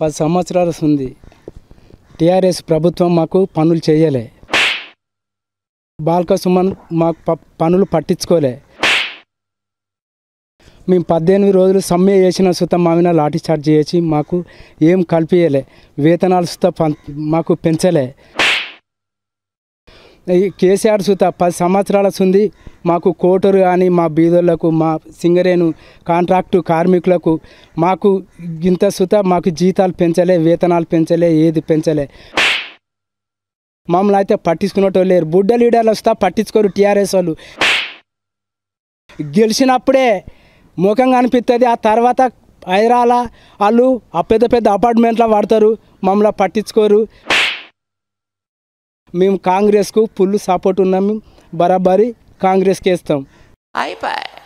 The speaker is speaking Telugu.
పది సంవత్సరాలు ఉంది టీఆర్ఎస్ ప్రభుత్వం మాకు పనులు చేయలే బాల్కసుమన్ సుమన్ మాకు పనులు పట్టించుకోలే మేము పద్దెనిమిది రోజులు సమ్మె చేసిన సుత మా మీద లాఠీ చార్జ్ చేసి మాకు ఏం కల్పించలే వేతనాలు సుత మాకు పెంచలే కేసీఆర్ సుత పది సంవత్సరాల సుంది మాకు కోటరు కానీ మా బీదోళ్లకు మా సింగరేణు కాంట్రాక్టు కార్మికులకు మాకు ఇంత సుత మాకు జీతాలు పెంచలే వేతనాలు పెంచలే ఏది పెంచలే మమ్మల్ని అయితే పట్టించుకున్నట్టు లేరు బుడ్డ లీడర్లు వస్తా పట్టించుకోరు టీఆర్ఎస్ వాళ్ళు గెలిచినప్పుడే ముఖంగా అనిపిస్తుంది ఆ తర్వాత ఐరాల వాళ్ళు ఆ పెద్ద పెద్ద అపార్ట్మెంట్లో పడతారు మమ్మల్ని పట్టించుకోరు మేము కాంగ్రెస్కు ఫుల్ సపోర్ట్ ఉన్నాము బరాబరి కాంగ్రెస్కి వేస్తాం అయిపోయి